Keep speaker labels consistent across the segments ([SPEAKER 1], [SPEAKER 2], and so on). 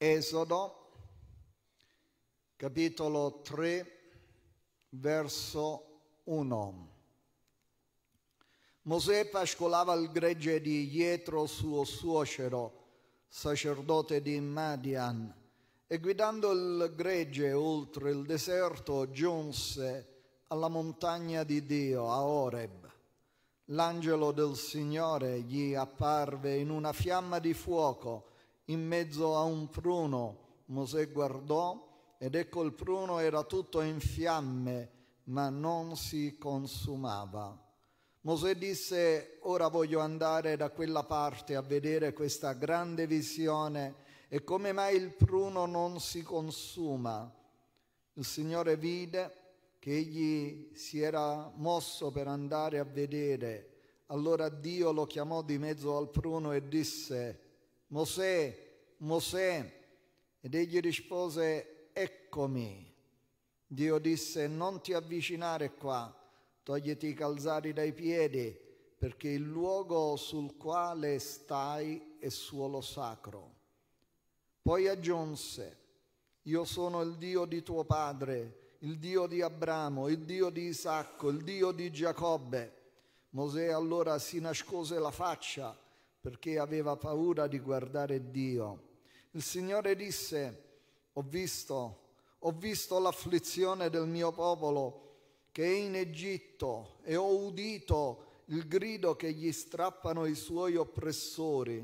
[SPEAKER 1] Esodo, capitolo 3, verso 1. Mosè pascolava il gregge di Jetro, suo suocero, sacerdote di Madian, e guidando il gregge oltre il deserto giunse alla montagna di Dio, a Oreb. L'angelo del Signore gli apparve in una fiamma di fuoco in mezzo a un pruno. Mosè guardò ed ecco il pruno era tutto in fiamme, ma non si consumava. Mosè disse, ora voglio andare da quella parte a vedere questa grande visione e come mai il pruno non si consuma. Il Signore vide che egli si era mosso per andare a vedere. Allora Dio lo chiamò di mezzo al pruno e disse, Mosè, Mosè, ed egli rispose, eccomi. Dio disse, non ti avvicinare qua, togliti i calzari dai piedi, perché il luogo sul quale stai è suolo sacro. Poi aggiunse, io sono il Dio di tuo padre, il Dio di Abramo, il Dio di Isacco, il Dio di Giacobbe. Mosè allora si nascose la faccia perché aveva paura di guardare Dio. Il Signore disse, ho visto, ho visto l'afflizione del mio popolo che è in Egitto e ho udito il grido che gli strappano i suoi oppressori.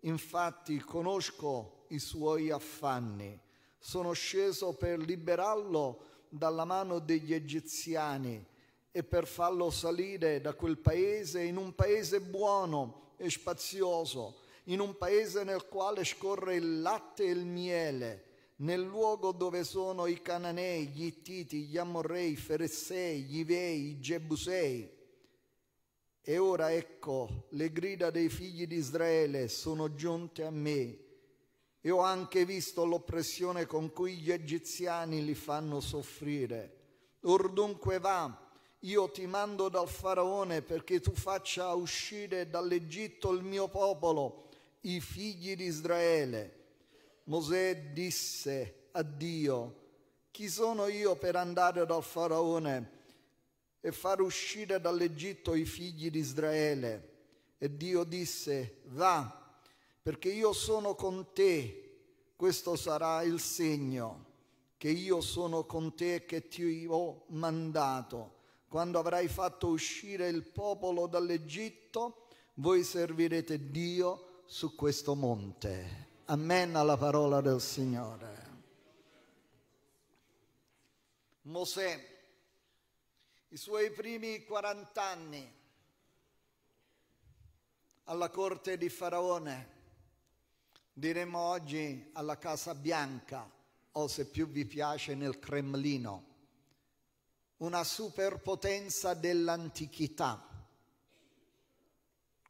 [SPEAKER 1] Infatti conosco i suoi affanni. Sono sceso per liberarlo dalla mano degli egiziani e per farlo salire da quel paese in un paese buono e spazioso, in un paese nel quale scorre il latte e il miele, nel luogo dove sono i cananei, gli ittiti, gli amorrei, i feressei, gli ivei, i gebusei. E ora ecco, le grida dei figli di Israele sono giunte a me, e ho anche visto l'oppressione con cui gli egiziani li fanno soffrire. Or dunque va, io ti mando dal faraone perché tu faccia uscire dall'Egitto il mio popolo, i figli di Israele. Mosè disse a Dio, chi sono io per andare dal faraone e far uscire dall'Egitto i figli di Israele? E Dio disse, va, perché io sono con te, questo sarà il segno che io sono con te e che ti ho mandato quando avrai fatto uscire il popolo dall'Egitto, voi servirete Dio su questo monte. Amen alla parola del Signore. Mosè, i suoi primi 40 anni alla corte di Faraone, diremo oggi alla Casa Bianca o se più vi piace nel Cremlino una superpotenza dell'antichità,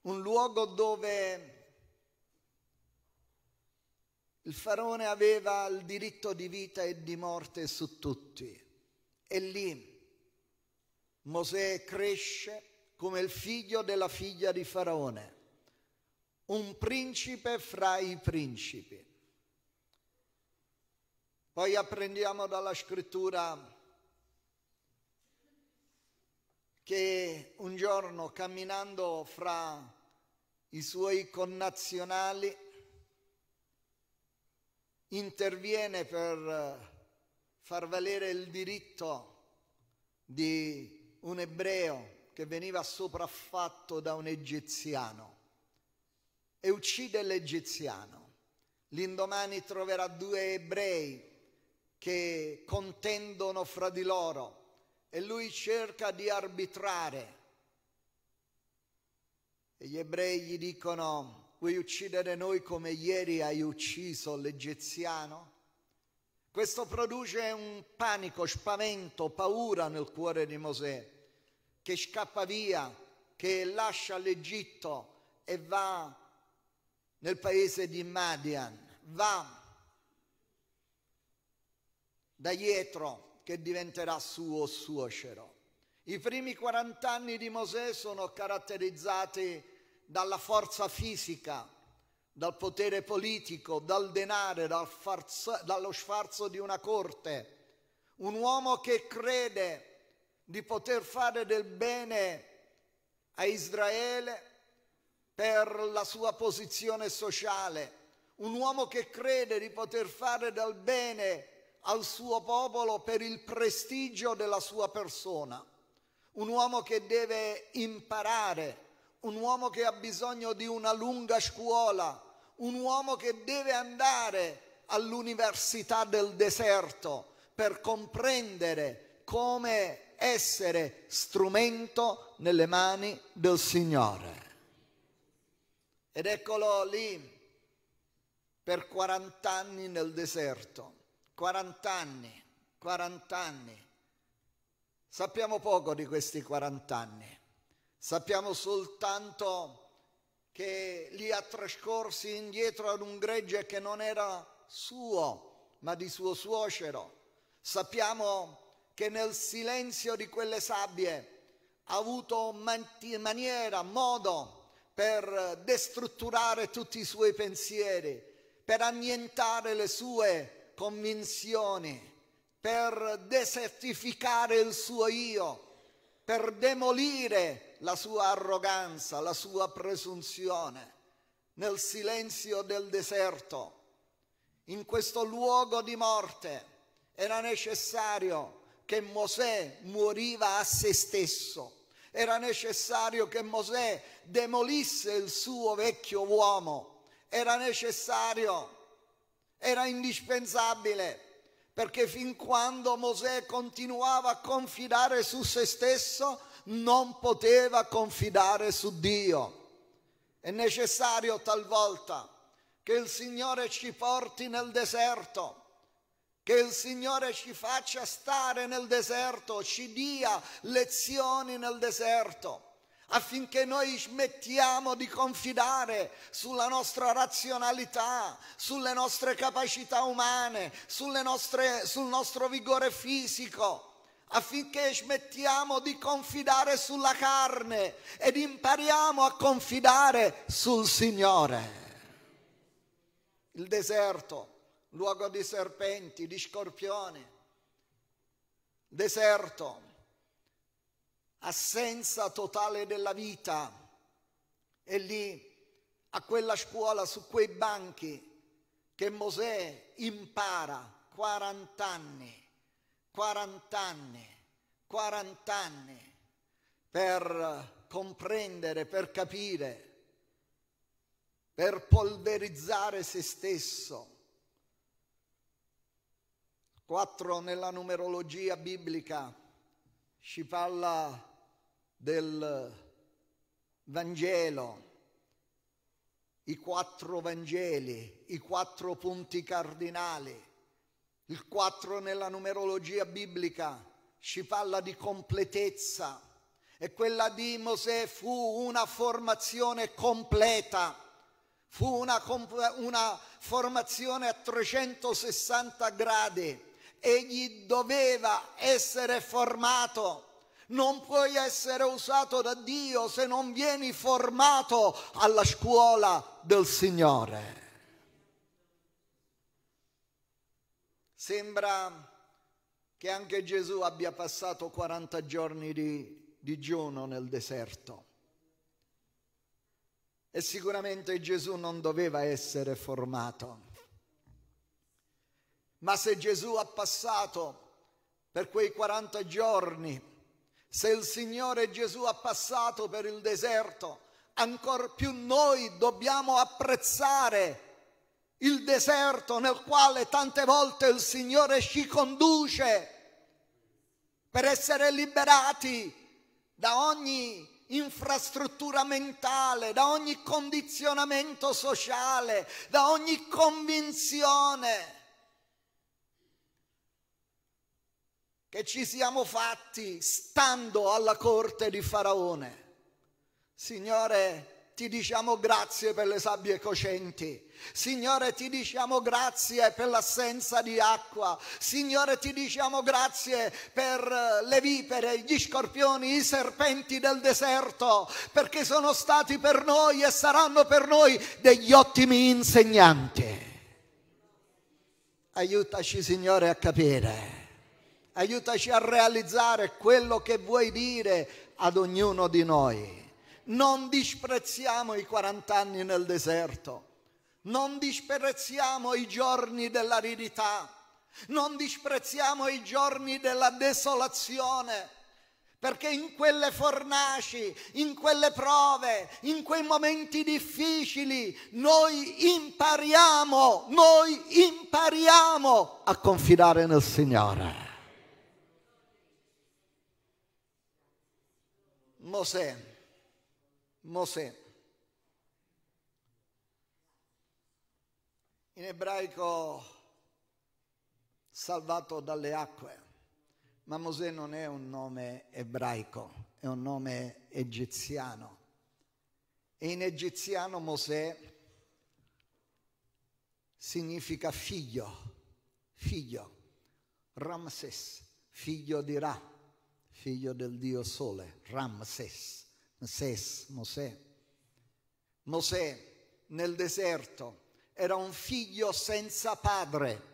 [SPEAKER 1] un luogo dove il faraone aveva il diritto di vita e di morte su tutti e lì Mosè cresce come il figlio della figlia di faraone, un principe fra i principi. Poi apprendiamo dalla scrittura che un giorno camminando fra i suoi connazionali interviene per eh, far valere il diritto di un ebreo che veniva sopraffatto da un egiziano e uccide l'egiziano. L'indomani troverà due ebrei che contendono fra di loro e lui cerca di arbitrare. E gli ebrei gli dicono, vuoi uccidere noi come ieri hai ucciso l'egiziano? Questo produce un panico, spavento, paura nel cuore di Mosè, che scappa via, che lascia l'Egitto e va nel paese di Madian, va da dietro che diventerà suo suocero. I primi 40 anni di Mosè sono caratterizzati dalla forza fisica, dal potere politico, dal denaro, dal farzo, dallo sfarzo di una corte. Un uomo che crede di poter fare del bene a Israele per la sua posizione sociale, un uomo che crede di poter fare del bene a al suo popolo per il prestigio della sua persona, un uomo che deve imparare, un uomo che ha bisogno di una lunga scuola, un uomo che deve andare all'università del deserto per comprendere come essere strumento nelle mani del Signore. Ed eccolo lì per 40 anni nel deserto 40 anni, 40 anni. Sappiamo poco di questi 40 anni, sappiamo soltanto che li ha trascorsi indietro ad un gregge che non era suo, ma di suo suocero. Sappiamo che nel silenzio di quelle sabbie ha avuto maniera, modo per destrutturare tutti i suoi pensieri, per annientare le sue convinzioni, per desertificare il suo io, per demolire la sua arroganza, la sua presunzione, nel silenzio del deserto, in questo luogo di morte, era necessario che Mosè moriva a se stesso, era necessario che Mosè demolisse il suo vecchio uomo, era necessario era indispensabile perché fin quando Mosè continuava a confidare su se stesso, non poteva confidare su Dio. È necessario talvolta che il Signore ci porti nel deserto, che il Signore ci faccia stare nel deserto, ci dia lezioni nel deserto affinché noi smettiamo di confidare sulla nostra razionalità, sulle nostre capacità umane, nostre, sul nostro vigore fisico affinché smettiamo di confidare sulla carne ed impariamo a confidare sul Signore. Il deserto, luogo di serpenti, di scorpioni, deserto, assenza totale della vita. E lì, a quella scuola, su quei banchi, che Mosè impara 40 anni, 40 anni, 40 anni per comprendere, per capire, per polverizzare se stesso. Quattro nella numerologia biblica ci parla del Vangelo, i quattro Vangeli, i quattro punti cardinali, il quattro nella numerologia biblica ci parla di completezza e quella di Mosè fu una formazione completa, fu una, una formazione a 360 gradi, egli doveva essere formato non puoi essere usato da Dio se non vieni formato alla scuola del Signore. Sembra che anche Gesù abbia passato 40 giorni di digiuno nel deserto. E sicuramente Gesù non doveva essere formato. Ma se Gesù ha passato per quei 40 giorni se il Signore Gesù ha passato per il deserto, ancor più noi dobbiamo apprezzare il deserto nel quale tante volte il Signore ci conduce per essere liberati da ogni infrastruttura mentale, da ogni condizionamento sociale, da ogni convinzione. che ci siamo fatti stando alla corte di Faraone. Signore, ti diciamo grazie per le sabbie cocenti. Signore, ti diciamo grazie per l'assenza di acqua. Signore, ti diciamo grazie per eh, le vipere, gli scorpioni, i serpenti del deserto, perché sono stati per noi e saranno per noi degli ottimi insegnanti. Aiutaci, Signore, a capire aiutaci a realizzare quello che vuoi dire ad ognuno di noi. Non disprezziamo i 40 anni nel deserto, non disprezziamo i giorni dell'aridità, non disprezziamo i giorni della desolazione, perché in quelle fornaci, in quelle prove, in quei momenti difficili, noi impariamo, noi impariamo a confidare nel Signore. Mosè, Mosè. In ebraico salvato dalle acque, ma Mosè non è un nome ebraico, è un nome egiziano. E in egiziano Mosè significa figlio, figlio, Ramses, figlio di Ra figlio del dio sole, Ramses, Moses, Mosè. Mosè nel deserto era un figlio senza padre,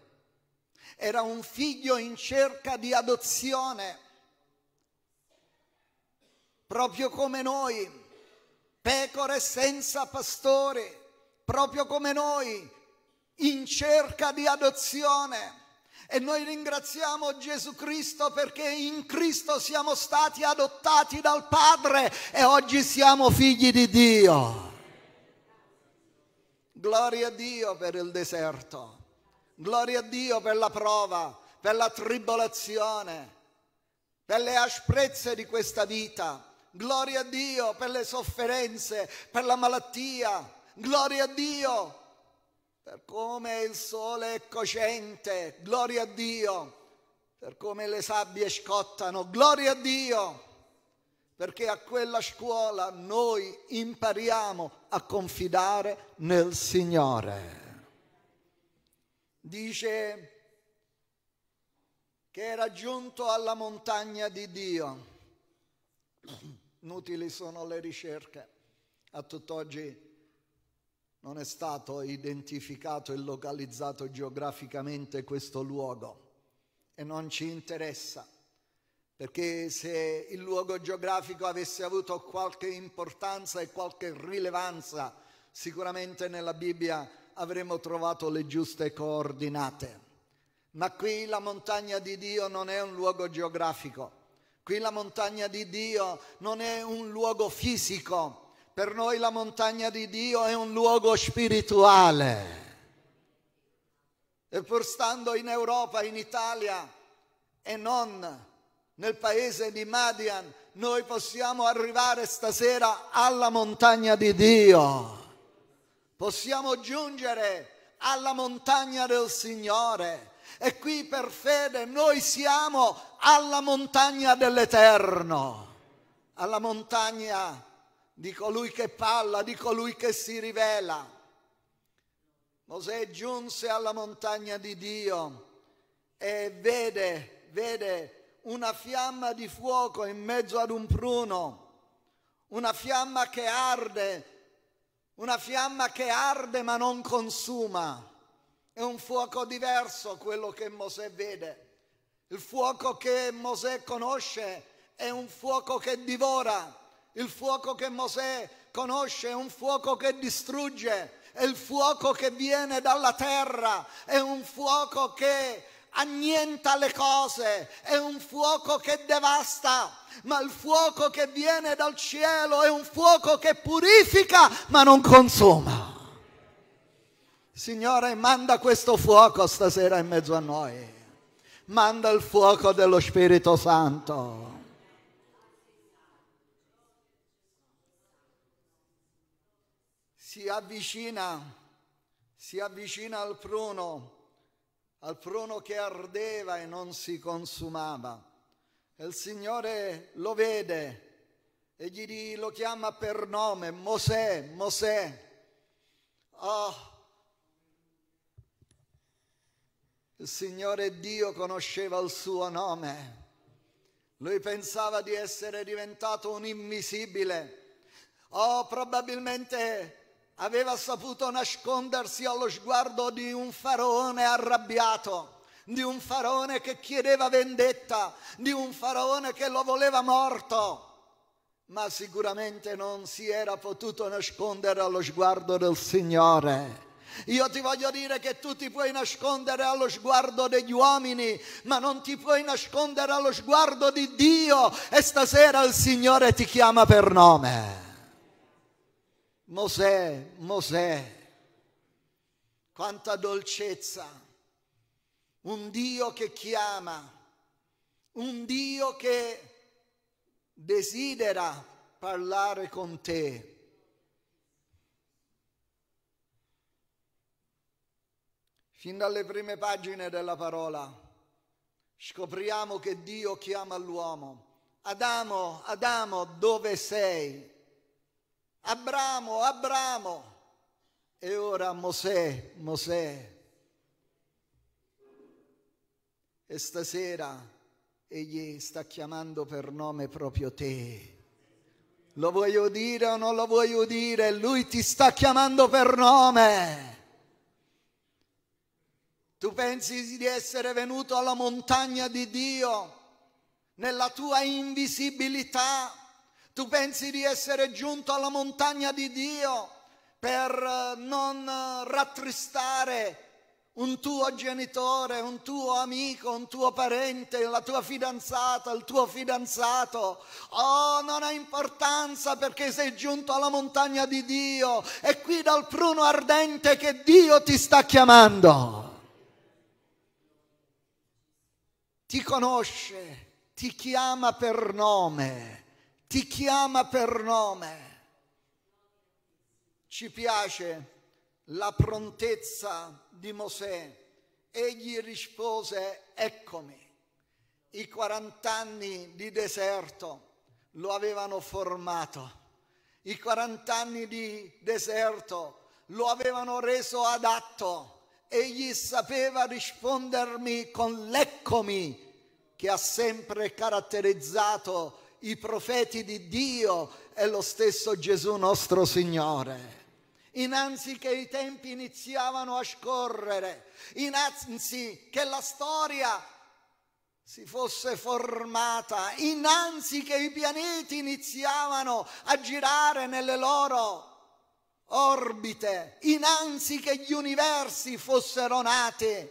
[SPEAKER 1] era un figlio in cerca di adozione, proprio come noi, pecore senza pastore, proprio come noi, in cerca di adozione. E noi ringraziamo Gesù Cristo perché in Cristo siamo stati adottati dal Padre e oggi siamo figli di Dio. Gloria a Dio per il deserto, gloria a Dio per la prova, per la tribolazione, per le asprezze di questa vita, gloria a Dio per le sofferenze, per la malattia, gloria a Dio per come il sole è cocente, gloria a Dio, per come le sabbie scottano, gloria a Dio, perché a quella scuola noi impariamo a confidare nel Signore. Dice che era giunto alla montagna di Dio. Inutili sono le ricerche a tutt'oggi non è stato identificato e localizzato geograficamente questo luogo e non ci interessa, perché se il luogo geografico avesse avuto qualche importanza e qualche rilevanza, sicuramente nella Bibbia avremmo trovato le giuste coordinate. Ma qui la montagna di Dio non è un luogo geografico, qui la montagna di Dio non è un luogo fisico, per noi la montagna di Dio è un luogo spirituale. E pur stando in Europa, in Italia e non nel paese di Madian, noi possiamo arrivare stasera alla montagna di Dio. Possiamo giungere alla montagna del Signore. E qui per fede noi siamo alla montagna dell'Eterno, alla montagna di colui che parla, di colui che si rivela. Mosè giunse alla montagna di Dio e vede, vede una fiamma di fuoco in mezzo ad un pruno, una fiamma che arde, una fiamma che arde ma non consuma. È un fuoco diverso quello che Mosè vede. Il fuoco che Mosè conosce è un fuoco che divora, il fuoco che Mosè conosce è un fuoco che distrugge, è il fuoco che viene dalla terra, è un fuoco che annienta le cose, è un fuoco che devasta, ma il fuoco che viene dal cielo è un fuoco che purifica ma non consuma. Signore, manda questo fuoco stasera in mezzo a noi, manda il fuoco dello Spirito Santo. si avvicina, si avvicina al pruno, al pruno che ardeva e non si consumava. E il Signore lo vede e gli lo chiama per nome, Mosè, Mosè. Oh. Il Signore Dio conosceva il suo nome. Lui pensava di essere diventato un invisibile. Oh, probabilmente aveva saputo nascondersi allo sguardo di un faraone arrabbiato, di un faraone che chiedeva vendetta, di un faraone che lo voleva morto, ma sicuramente non si era potuto nascondere allo sguardo del Signore. Io ti voglio dire che tu ti puoi nascondere allo sguardo degli uomini, ma non ti puoi nascondere allo sguardo di Dio e stasera il Signore ti chiama per nome. Mosè, Mosè, quanta dolcezza, un Dio che chiama, un Dio che desidera parlare con te. Fin dalle prime pagine della parola scopriamo che Dio chiama l'uomo. Adamo, Adamo, dove sei? Abramo, Abramo. E ora Mosè, Mosè. E stasera egli sta chiamando per nome proprio te. Lo vuoi udire o non lo vuoi udire? Lui ti sta chiamando per nome. Tu pensi di essere venuto alla montagna di Dio nella tua invisibilità? Tu pensi di essere giunto alla montagna di Dio per eh, non eh, rattristare un tuo genitore, un tuo amico, un tuo parente, la tua fidanzata, il tuo fidanzato. Oh, non ha importanza perché sei giunto alla montagna di Dio. È qui dal pruno ardente che Dio ti sta chiamando. Ti conosce, ti chiama per nome ti chiama per nome. Ci piace la prontezza di Mosè. Egli rispose, eccomi. I 40 anni di deserto lo avevano formato. I 40 anni di deserto lo avevano reso adatto. Egli sapeva rispondermi con l'eccomi che ha sempre caratterizzato i profeti di Dio e lo stesso Gesù nostro Signore. Innanzi che i tempi iniziavano a scorrere, innanzi che la storia si fosse formata, innanzi che i pianeti iniziavano a girare nelle loro orbite, innanzi che gli universi fossero nati.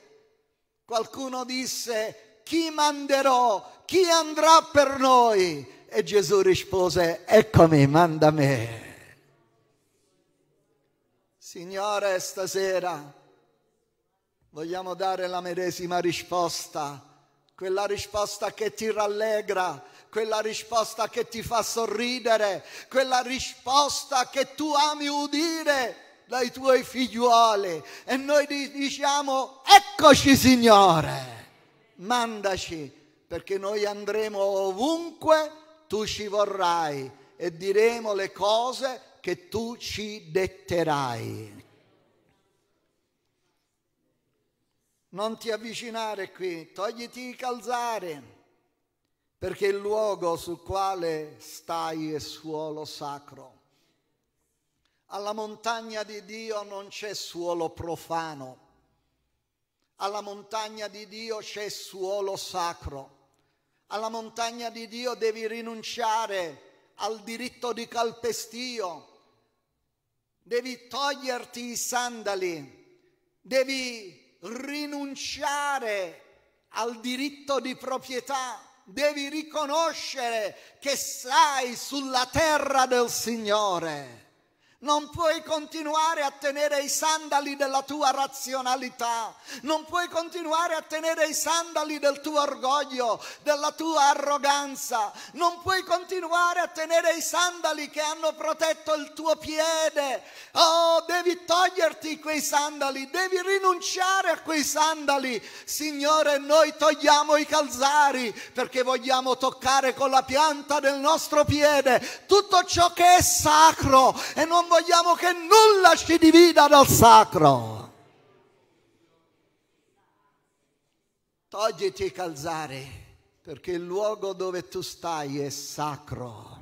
[SPEAKER 1] Qualcuno disse, chi manderò? Chi andrà per noi? E Gesù rispose, eccomi, manda me. Signore, stasera vogliamo dare la medesima risposta, quella risposta che ti rallegra, quella risposta che ti fa sorridere, quella risposta che tu ami udire dai tuoi figliuoli e noi diciamo eccoci Signore, mandaci perché noi andremo ovunque tu ci vorrai e diremo le cose che tu ci detterai. Non ti avvicinare qui, togliti i calzari, perché il luogo sul quale stai è suolo sacro. Alla montagna di Dio non c'è suolo profano, alla montagna di Dio c'è suolo sacro alla montagna di Dio devi rinunciare al diritto di calpestio, devi toglierti i sandali, devi rinunciare al diritto di proprietà, devi riconoscere che sei sulla terra del Signore. Non puoi continuare a tenere i sandali della tua razionalità, non puoi continuare a tenere i sandali del tuo orgoglio, della tua arroganza, non puoi continuare a tenere i sandali che hanno protetto il tuo piede. Oh, devi toglierti quei sandali, devi rinunciare a quei sandali. Signore, noi togliamo i calzari perché vogliamo toccare con la pianta del nostro piede tutto ciò che è sacro e non vogliamo che nulla ci divida dal sacro. Togliti i calzari perché il luogo dove tu stai è sacro.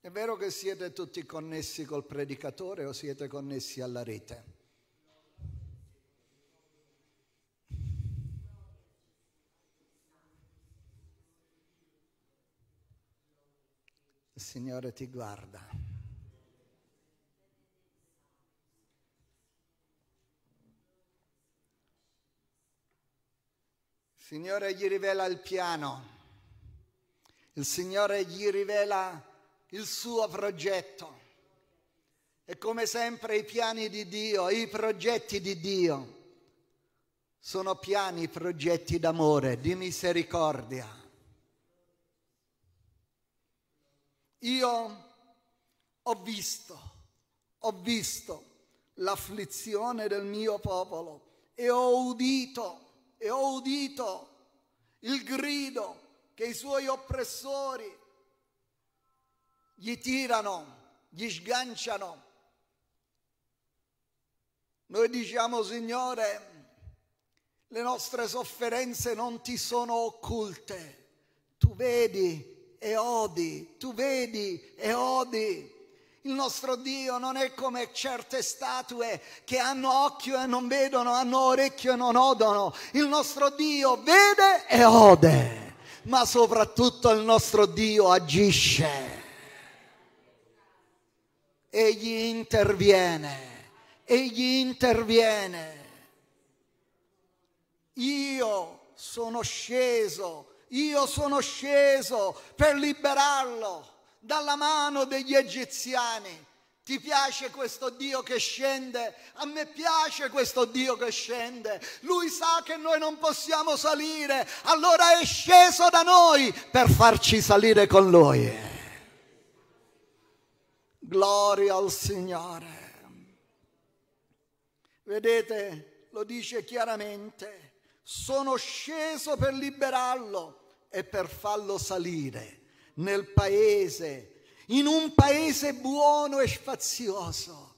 [SPEAKER 1] È vero che siete tutti connessi col predicatore o siete connessi alla rete? Il Signore ti guarda. Il Signore gli rivela il piano. Il Signore gli rivela il suo progetto. E come sempre i piani di Dio, i progetti di Dio sono piani, progetti d'amore, di misericordia. Io ho visto, ho visto l'afflizione del mio popolo e ho udito, e ho udito il grido che i suoi oppressori gli tirano, gli sganciano. Noi diciamo, Signore, le nostre sofferenze non ti sono occulte, tu vedi e odi, tu vedi e odi. Il nostro Dio non è come certe statue che hanno occhio e non vedono, hanno orecchio e non odono. Il nostro Dio vede e ode, ma soprattutto il nostro Dio agisce. Egli interviene, egli interviene. Io sono sceso io sono sceso per liberarlo dalla mano degli egiziani. Ti piace questo Dio che scende? A me piace questo Dio che scende. Lui sa che noi non possiamo salire, allora è sceso da noi per farci salire con lui. Gloria al Signore. Vedete, lo dice chiaramente sono sceso per liberarlo e per farlo salire nel paese, in un paese buono e spazioso.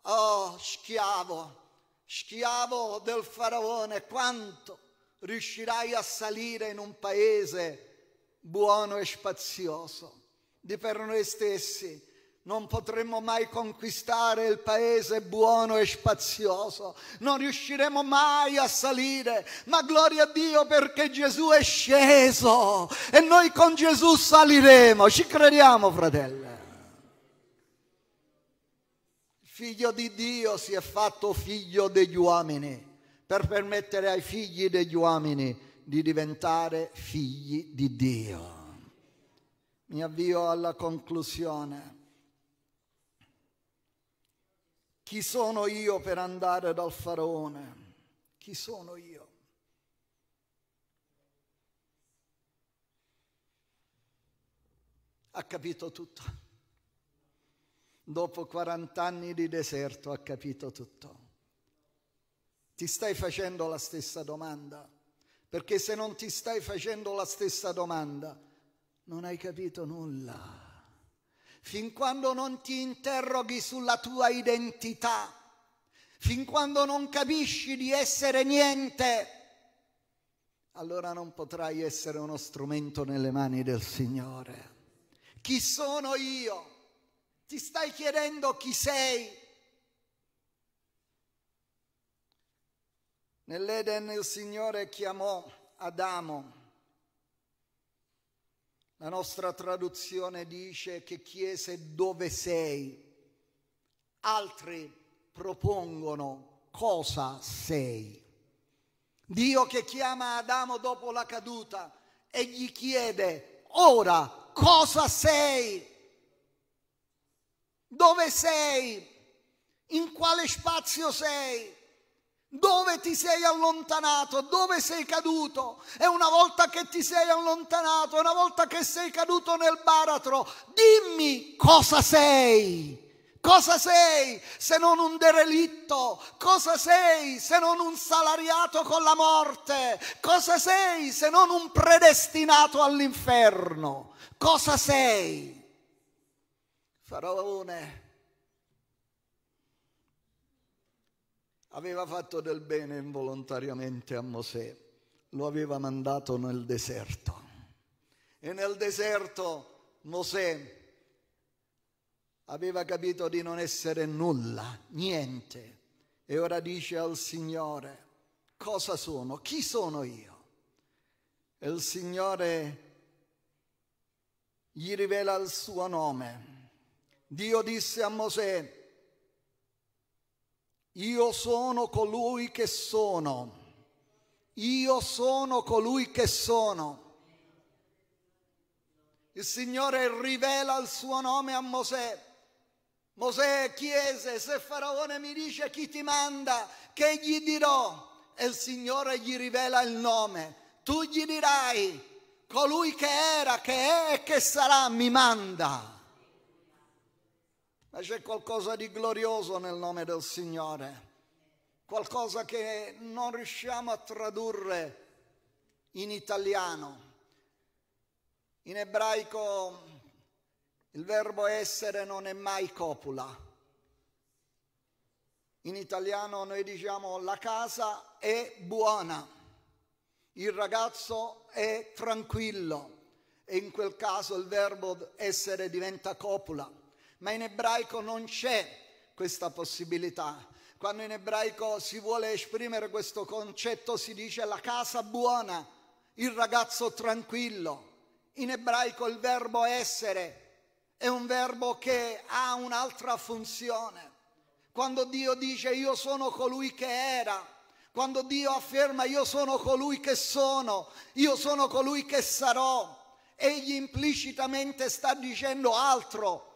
[SPEAKER 1] Oh, schiavo, schiavo del faraone, quanto riuscirai a salire in un paese buono e spazioso? Di per noi stessi non potremo mai conquistare il paese buono e spazioso, non riusciremo mai a salire, ma gloria a Dio perché Gesù è sceso e noi con Gesù saliremo, ci crediamo fratelli. Il figlio di Dio si è fatto figlio degli uomini per permettere ai figli degli uomini di diventare figli di Dio. Mi avvio alla conclusione. Chi sono io per andare dal faraone? Chi sono io? Ha capito tutto. Dopo 40 anni di deserto ha capito tutto. Ti stai facendo la stessa domanda? Perché se non ti stai facendo la stessa domanda, non hai capito nulla fin quando non ti interroghi sulla tua identità, fin quando non capisci di essere niente, allora non potrai essere uno strumento nelle mani del Signore. Chi sono io? Ti stai chiedendo chi sei? Nell'Eden il Signore chiamò Adamo la nostra traduzione dice che chiese dove sei, altri propongono cosa sei. Dio che chiama Adamo dopo la caduta e gli chiede ora cosa sei, dove sei, in quale spazio sei dove ti sei allontanato, dove sei caduto. E una volta che ti sei allontanato, una volta che sei caduto nel baratro, dimmi cosa sei. Cosa sei se non un derelitto? Cosa sei se non un salariato con la morte? Cosa sei se non un predestinato all'inferno? Cosa sei? Faraone aveva fatto del bene involontariamente a Mosè, lo aveva mandato nel deserto. E nel deserto Mosè aveva capito di non essere nulla, niente. E ora dice al Signore, cosa sono? Chi sono io? E il Signore gli rivela il suo nome. Dio disse a Mosè, io sono colui che sono. Io sono colui che sono. Il Signore rivela il suo nome a Mosè. Mosè chiese, se Faraone mi dice chi ti manda, che gli dirò? E il Signore gli rivela il nome. Tu gli dirai, colui che era, che è e che sarà, mi manda ma c'è qualcosa di glorioso nel nome del Signore, qualcosa che non riusciamo a tradurre in italiano. In ebraico il verbo essere non è mai copula. In italiano noi diciamo la casa è buona, il ragazzo è tranquillo e in quel caso il verbo essere diventa copula ma in ebraico non c'è questa possibilità. Quando in ebraico si vuole esprimere questo concetto si dice la casa buona, il ragazzo tranquillo. In ebraico il verbo essere è un verbo che ha un'altra funzione. Quando Dio dice io sono colui che era, quando Dio afferma io sono colui che sono, io sono colui che sarò, egli implicitamente sta dicendo altro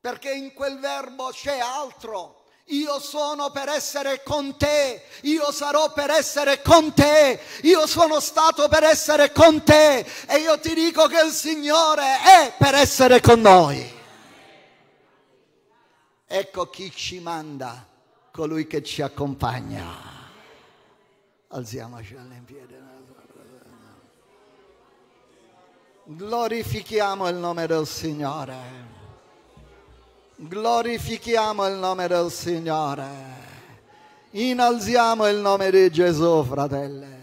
[SPEAKER 1] perché in quel verbo c'è altro. Io sono per essere con te, io sarò per essere con te, io sono stato per essere con te e io ti dico che il Signore è per essere con noi. Ecco chi ci manda, colui che ci accompagna. Alziamoci alle Glorifichiamo il nome del Signore. Glorifichiamo il nome del Signore. Inalziamo il nome di Gesù, fratelli.